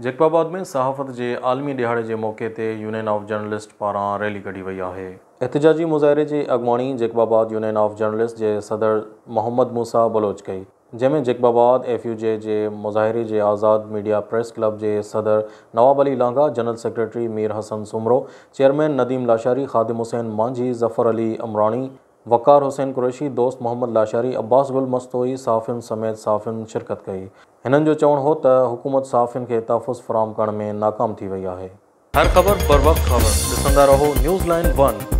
जेकबाबाद में सहाफ़त के आलमी दिहाड़े के मौक़े ते यूनियन ऑफ जर्नलिस्ट पारा रैली कड़ी वही है एहतजाजी मुजाहरे के अगवाणी जेकबाबाद यूनियन ऑफ जर्नलिस्ट के सदर मोहम्मद मूसा बलोच कई जैमें जेकबाबाद एफ यू जे के मुजाहरे के आज़ाद मीडिया प्रेस क्लब के सदर Nawab Ali Langa general secretary Mir Hasan Soomro chairman Nadeem Lashari Khadim Hussain Manjhi Zafar Ali अमरानी वक़ार हुसैन कुरैशी दोस्त मोहम्मद लाशारी अब्बास गुल मस्तोई साफ़िन समेत साफ़िन शिरकत कई इन्हों जो हो तो हुकूमत साफ़िन के तहफ़ुज़ फ़राहम कर में नाकाम थी वही है हर ख़बर बर वक्त ख़बर रहो न्यूज़ लाइन वन